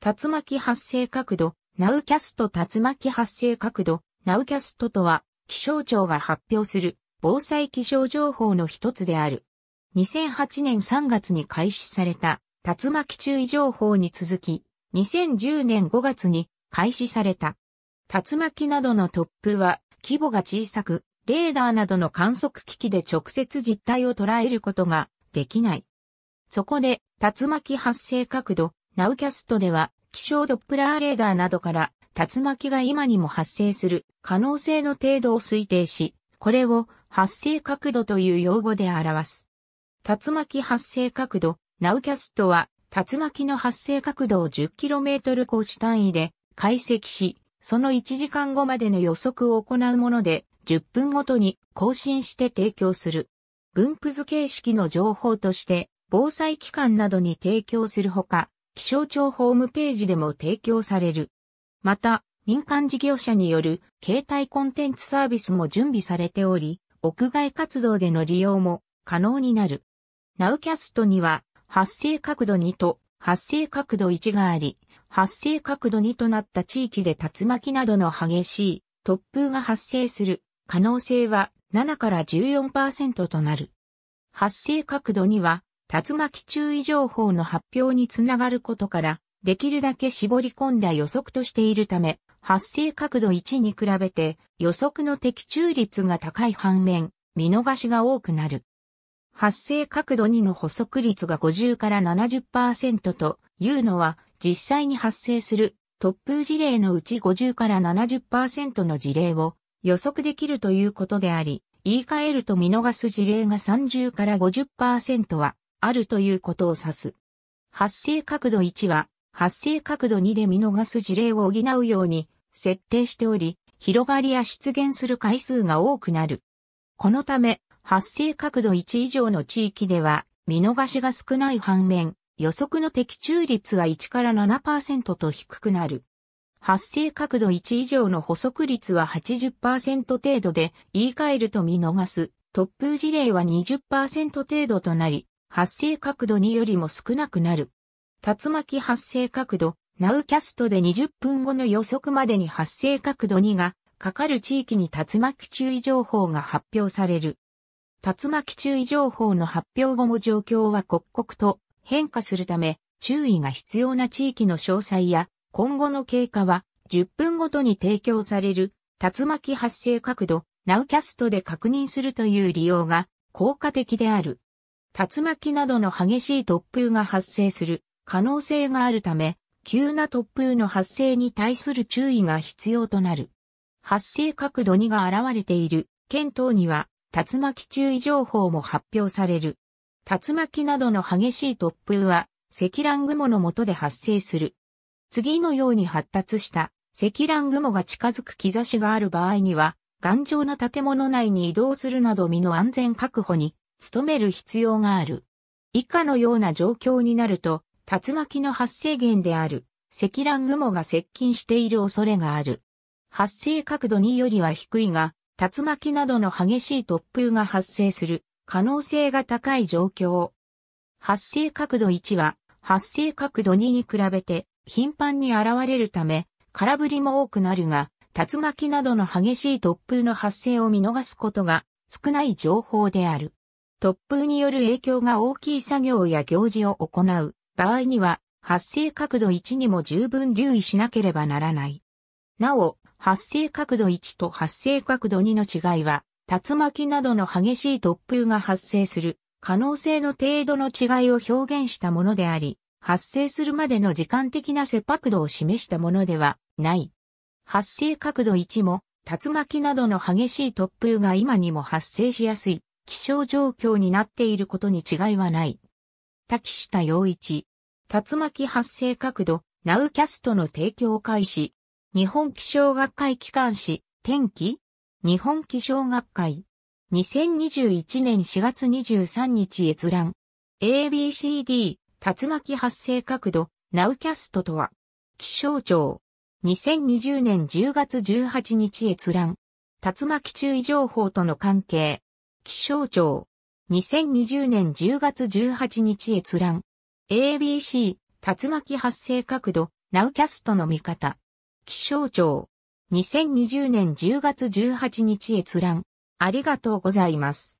竜巻発生角度、ナウキャスト竜巻発生角度、ナウキャストとは、気象庁が発表する防災気象情報の一つである。2008年3月に開始された竜巻注意情報に続き、2010年5月に開始された。竜巻などの突風は規模が小さく、レーダーなどの観測機器で直接実態を捉えることができない。そこで、竜巻発生角度、ナウキャストでは、気象ドップラーレーダーなどから竜巻が今にも発生する可能性の程度を推定し、これを発生角度という用語で表す。竜巻発生角度、ナウキャストは竜巻の発生角度を 10km 格子単位で解析し、その1時間後までの予測を行うもので、10分ごとに更新して提供する。分布図形式の情報として、防災機関などに提供するほか、気象庁ホームページでも提供される。また、民間事業者による携帯コンテンツサービスも準備されており、屋外活動での利用も可能になる。ナウキャストには、発生角度2と発生角度1があり、発生角度2となった地域で竜巻などの激しい突風が発生する可能性は7から14%となる。発生角度には竜巻注意情報の発表につながることから、できるだけ絞り込んだ予測としているため、発生角度1に比べて予測の的中率が高い反面、見逃しが多くなる。発生角度2の補足率が50から70%というのは、実際に発生する突風事例のうち50から70%の事例を予測できるということであり、言い換えると見逃す事例が30から50%はあるということを指す。発生角度1は、発生角度2で見逃す事例を補うように設定しており、広がりや出現する回数が多くなる。このため、発生角度1以上の地域では、見逃しが少ない反面、予測の的中率は1から7%と低くなる。発生角度1以上の補足率は80%程度で、言い換えると見逃す、突風事例は20%程度となり、発生角度によりも少なくなる。竜巻発生角度、ナウキャストで20分後の予測までに発生角度2がかかる地域に竜巻注意情報が発表される。竜巻注意情報の発表後も状況は刻々と変化するため、注意が必要な地域の詳細や今後の経過は10分ごとに提供される竜巻発生角度、ナウキャストで確認するという利用が効果的である。竜巻などの激しい突風が発生する可能性があるため、急な突風の発生に対する注意が必要となる。発生角度2が現れている県等には竜巻注意情報も発表される。竜巻などの激しい突風は積乱雲の下で発生する。次のように発達した積乱雲が近づく兆しがある場合には、頑丈な建物内に移動するなど身の安全確保に努める必要がある。以下のような状況になると、竜巻の発生源である積乱雲が接近している恐れがある。発生角度2よりは低いが、竜巻などの激しい突風が発生する可能性が高い状況。発生角度1は発生角度2に比べて頻繁に現れるため空振りも多くなるが竜巻などの激しい突風の発生を見逃すことが少ない情報である。突風による影響が大きい作業や行事を行う場合には、発生角度1にも十分留意しなければならない。なお、発生角度1と発生角度2の違いは、竜巻などの激しい突風が発生する可能性の程度の違いを表現したものであり、発生するまでの時間的な切迫度を示したものではない。発生角度1も、竜巻などの激しい突風が今にも発生しやすい気象状況になっていることに違いはない。滝下陽一、竜巻発生角度、ナウキャストの提供開始。日本気象学会機関誌、天気日本気象学会。2021年4月23日閲覧。ABCD、竜巻発生角度、ナウキャストとは、気象庁。2020年10月18日閲覧。竜巻注意情報との関係。気象庁。2020年10月18日閲覧。ABC、竜巻発生角度、ナウキャストの見方。気象庁。2020年10月18日閲覧。ありがとうございます。